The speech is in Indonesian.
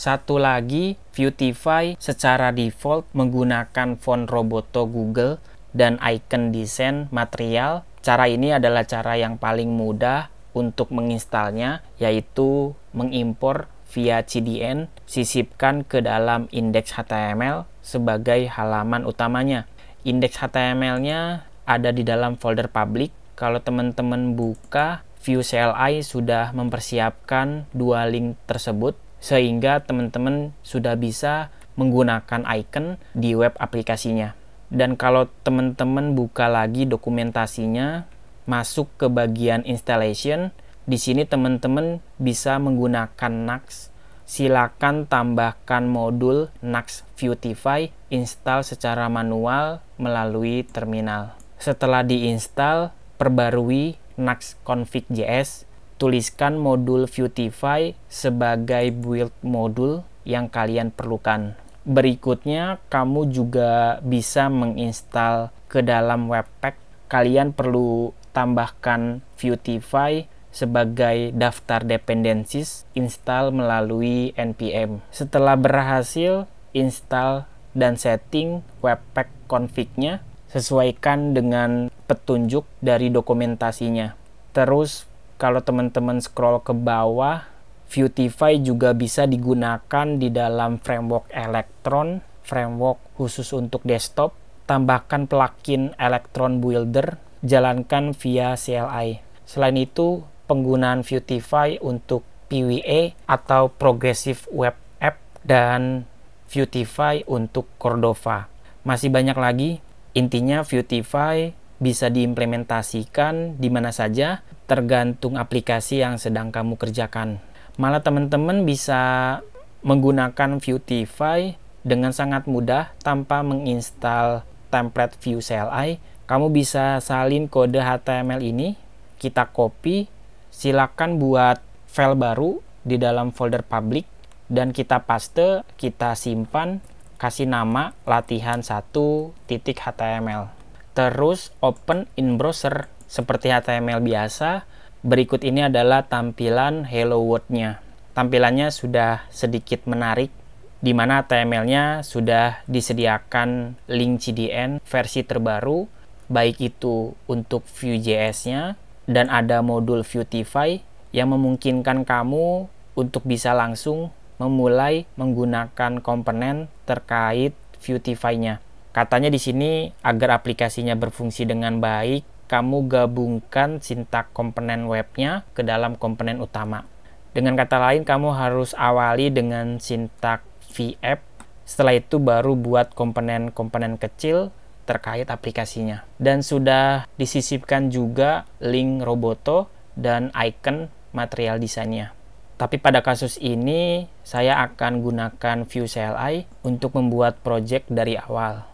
Satu lagi, Beautify secara default menggunakan font Roboto Google dan icon desain material. Cara ini adalah cara yang paling mudah untuk menginstalnya, yaitu mengimpor via CDN, sisipkan ke dalam indeks HTML sebagai halaman utamanya. Indeks HTML-nya ada di dalam folder public. Kalau teman-teman buka, View CLI sudah mempersiapkan dua link tersebut sehingga teman-teman sudah bisa menggunakan icon di web aplikasinya. Dan kalau teman-teman buka lagi dokumentasinya, masuk ke bagian installation, di sini teman-teman bisa menggunakan NUX. Silakan tambahkan modul NUX Vuetify install secara manual melalui terminal. Setelah diinstal, perbarui NUX config.js tuliskan modul Vuetify sebagai build modul yang kalian perlukan. Berikutnya, kamu juga bisa menginstal ke dalam Webpack. Kalian perlu tambahkan Vuetify sebagai daftar dependencies install melalui npm. Setelah berhasil install dan setting webpack config-nya, sesuaikan dengan petunjuk dari dokumentasinya. Terus kalau teman-teman scroll ke bawah, Vuetify juga bisa digunakan di dalam framework Electron, framework khusus untuk desktop. Tambahkan plugin Electron Builder, jalankan via CLI. Selain itu, penggunaan Vuetify untuk PWA e atau Progressive Web App dan Vuetify untuk Cordova. Masih banyak lagi, intinya Vuetify bisa diimplementasikan di mana saja tergantung aplikasi yang sedang kamu kerjakan. Malah teman-teman bisa menggunakan Vuetify dengan sangat mudah tanpa menginstal template Vue CLI. Kamu bisa salin kode HTML ini, kita copy, silakan buat file baru di dalam folder public dan kita paste, kita simpan, kasih nama latihan 1.html. Terus open in browser. Seperti HTML biasa, berikut ini adalah tampilan Hello World-nya. Tampilannya sudah sedikit menarik, di mana HTML-nya sudah disediakan link CDN versi terbaru, baik itu untuk Vue.js-nya, dan ada modul Vuetify yang memungkinkan kamu untuk bisa langsung memulai menggunakan komponen terkait Vuetify-nya. Katanya di sini agar aplikasinya berfungsi dengan baik, kamu gabungkan sintak komponen webnya ke dalam komponen utama. Dengan kata lain, kamu harus awali dengan sintak VApp, setelah itu baru buat komponen-komponen kecil terkait aplikasinya. Dan sudah disisipkan juga link Roboto dan icon material desainnya. Tapi pada kasus ini, saya akan gunakan Vue CLI untuk membuat project dari awal.